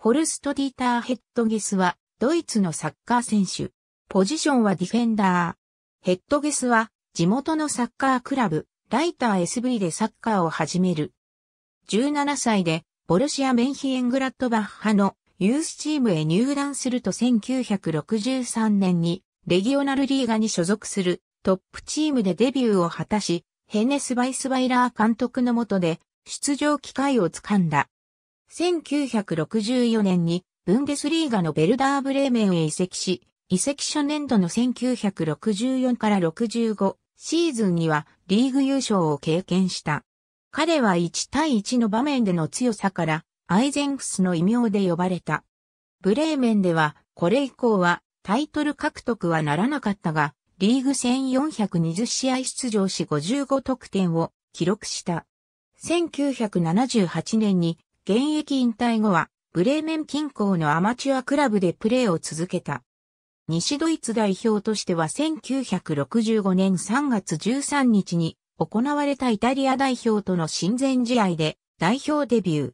ホルスト・ディーター・ヘッドゲスは、ドイツのサッカー選手。ポジションはディフェンダー。ヘッドゲスは、地元のサッカークラブ、ライター SV でサッカーを始める。17歳で、ボルシア・メンヒエングラットバッハのユースチームへ入団すると1963年に、レギオナルリーガに所属するトップチームでデビューを果たし、ヘネス・バイスバイラー監督の下で出場機会をつかんだ。1964年にブンデスリーガのベルダーブレーメンへ移籍し、移籍初年度の1964から65シーズンにはリーグ優勝を経験した。彼は1対1の場面での強さからアイゼンクスの異名で呼ばれた。ブレーメンではこれ以降はタイトル獲得はならなかったが、リーグ戦420試合出場し55得点を記録した。1978年に現役引退後は、ブレーメン近郊のアマチュアクラブでプレーを続けた。西ドイツ代表としては1965年3月13日に行われたイタリア代表との親善試合で代表デビュー。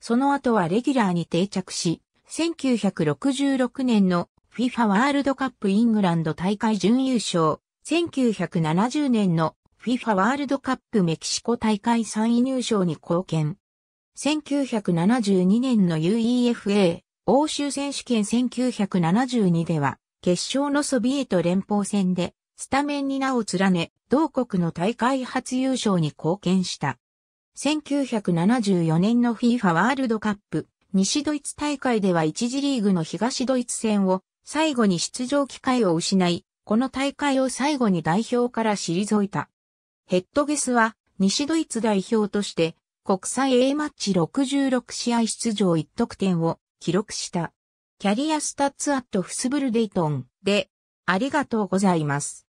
その後はレギュラーに定着し、1966年の FIFA ワールドカップイングランド大会準優勝、1970年の FIFA ワールドカップメキシコ大会3位入賞に貢献。1972年の UEFA 欧州選手権1972では、決勝のソビエト連邦戦で、スタメンに名を連ね、同国の大会初優勝に貢献した。1974年の FIFA ワールドカップ、西ドイツ大会では1次リーグの東ドイツ戦を最後に出場機会を失い、この大会を最後に代表から退いた。ヘッドゲスは西ドイツ代表として国際 A マッチ66試合出場1得点を記録した。キャリアスタッツアットフスブルデイトンでありがとうございます。